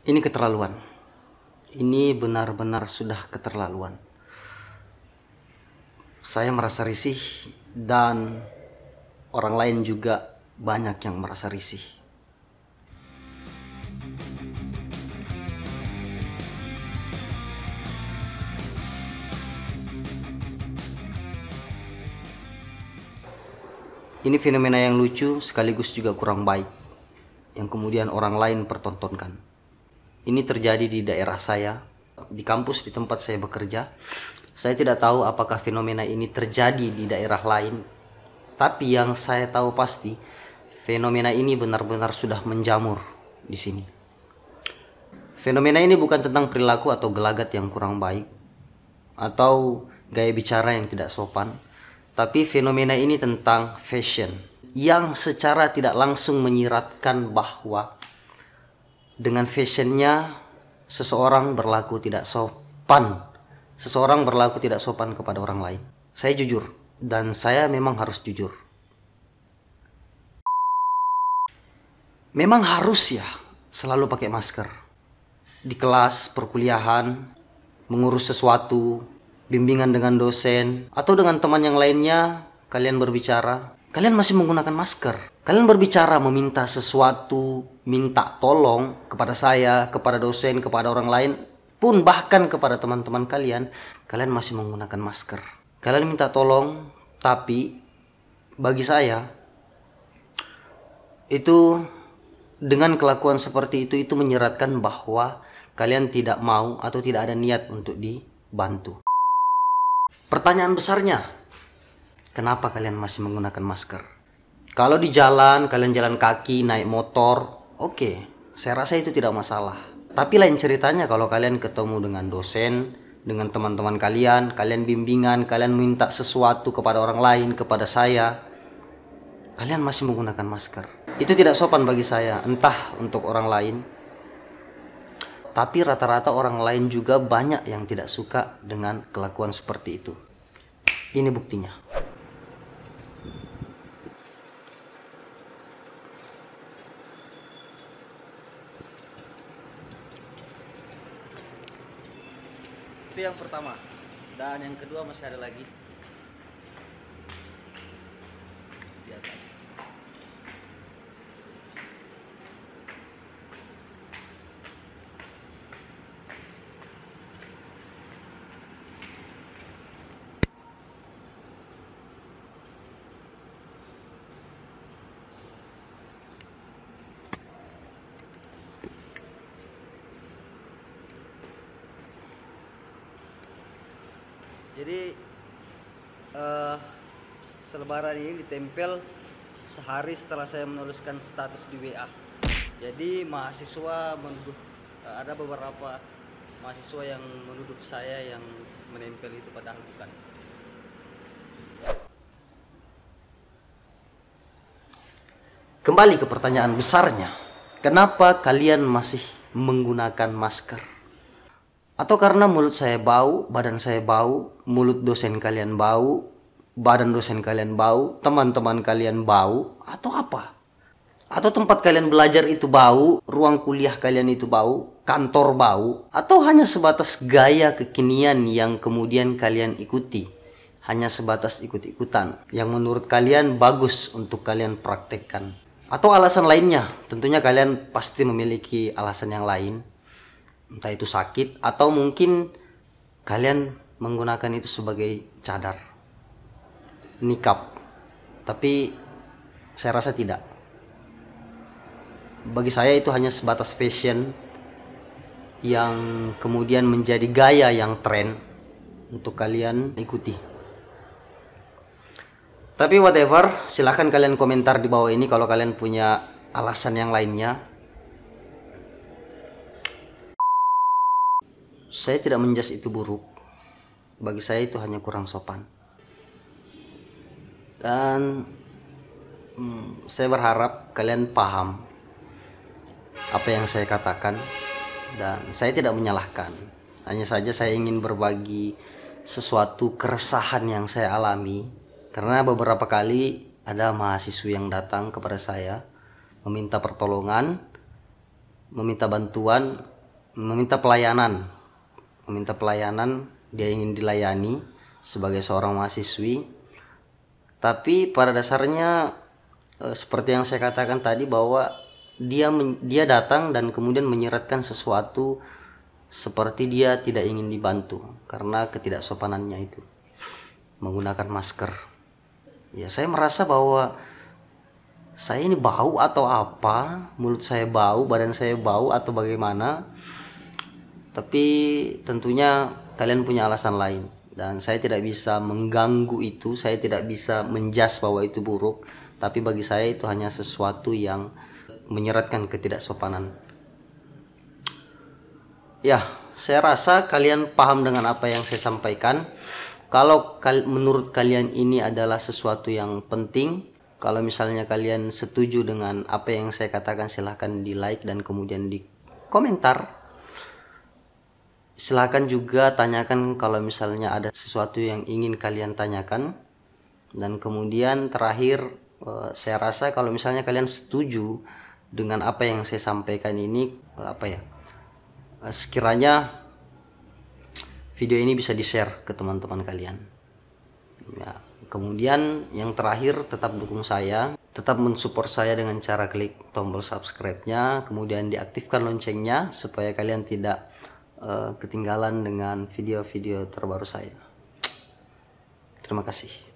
Ini keterlaluan. Ini benar-benar sudah keterlaluan. Saya merasa risih dan orang lain juga banyak yang merasa risih. Ini fenomena yang lucu sekaligus juga kurang baik, yang kemudian orang lain pertontonkan. Ini terjadi di daerah saya, di kampus di tempat saya bekerja. Saya tidak tahu apakah fenomena ini terjadi di daerah lain, tapi yang saya tahu pasti fenomena ini benar-benar sudah menjamur di sini. Fenomena ini bukan tentang perilaku atau gelagat yang kurang baik atau gaya bicara yang tidak sopan, tapi fenomena ini tentang fashion yang secara tidak langsung menyiratkan bahwa dengan fashionnya seseorang berlaku tidak sopan seseorang berlaku tidak sopan kepada orang lain saya jujur dan saya memang harus jujur memang harus ya selalu pakai masker di kelas perkuliahan mengurus sesuatu bimbingan dengan dosen atau dengan teman yang lainnya kalian berbicara kalian masih menggunakan masker kalian berbicara meminta sesuatu minta tolong kepada saya, kepada dosen, kepada orang lain, pun bahkan kepada teman-teman kalian, kalian masih menggunakan masker. Kalian minta tolong, tapi bagi saya itu dengan kelakuan seperti itu itu menyeratkan bahwa kalian tidak mau atau tidak ada niat untuk dibantu. Pertanyaan besarnya, kenapa kalian masih menggunakan masker? Kalau di jalan, kalian jalan kaki, naik motor, oke okay, saya rasa itu tidak masalah tapi lain ceritanya kalau kalian ketemu dengan dosen dengan teman-teman kalian kalian bimbingan kalian minta sesuatu kepada orang lain kepada saya kalian masih menggunakan masker itu tidak sopan bagi saya entah untuk orang lain tapi rata-rata orang lain juga banyak yang tidak suka dengan kelakuan seperti itu. Ini buktinya. itu yang pertama dan yang kedua masih ada lagi jadi uh, selebaran ini ditempel sehari setelah saya menuliskan status di WA jadi mahasiswa menuduh uh, ada beberapa mahasiswa yang menuduh saya yang menempel itu pada bukan Kembali ke pertanyaan besarnya, kenapa kalian masih menggunakan masker? Atau karena mulut saya bau, badan saya bau, mulut dosen kalian bau, badan dosen kalian bau, teman-teman kalian bau, atau apa? Atau tempat kalian belajar itu bau, ruang kuliah kalian itu bau, kantor bau, atau hanya sebatas gaya kekinian yang kemudian kalian ikuti? Hanya sebatas ikut-ikutan yang menurut kalian bagus untuk kalian praktekkan. Atau alasan lainnya, tentunya kalian pasti memiliki alasan yang lain entah itu sakit atau mungkin kalian menggunakan itu sebagai cadar nikab tapi saya rasa tidak bagi saya itu hanya sebatas fashion yang kemudian menjadi gaya yang tren untuk kalian ikuti tapi whatever silahkan kalian komentar di bawah ini kalau kalian punya alasan yang lainnya saya tidak menjas itu buruk bagi saya itu hanya kurang sopan dan hmm, saya berharap kalian paham apa yang saya katakan dan saya tidak menyalahkan hanya saja saya ingin berbagi sesuatu keresahan yang saya alami karena beberapa kali ada mahasiswa yang datang kepada saya meminta pertolongan meminta bantuan meminta pelayanan meminta pelayanan, dia ingin dilayani sebagai seorang mahasiswi. Tapi pada dasarnya eh, seperti yang saya katakan tadi bahwa dia dia datang dan kemudian menyeretkan sesuatu seperti dia tidak ingin dibantu karena ketidaksopanannya itu menggunakan masker. Ya, saya merasa bahwa saya ini bau atau apa, mulut saya bau, badan saya bau atau bagaimana. Tapi tentunya kalian punya alasan lain dan saya tidak bisa mengganggu itu, saya tidak bisa menjas bahwa itu buruk, tapi bagi saya itu hanya sesuatu yang menyeratkan ketidaksopanan. Ya, saya rasa kalian paham dengan apa yang saya sampaikan. Kalau kal menurut kalian ini adalah sesuatu yang penting, kalau misalnya kalian setuju dengan apa yang saya katakan silahkan di like dan kemudian di komentar silahkan juga tanyakan kalau misalnya ada sesuatu yang ingin kalian tanyakan dan kemudian terakhir eh, saya rasa kalau misalnya kalian setuju dengan apa yang saya sampaikan ini eh, apa ya eh, sekiranya video ini bisa di share ke teman-teman kalian ya kemudian yang terakhir tetap dukung saya tetap mensupport saya dengan cara klik tombol subscribe nya kemudian diaktifkan loncengnya supaya kalian tidak Eh, ketinggalan dengan video-video terbaru saya. Terima kasih.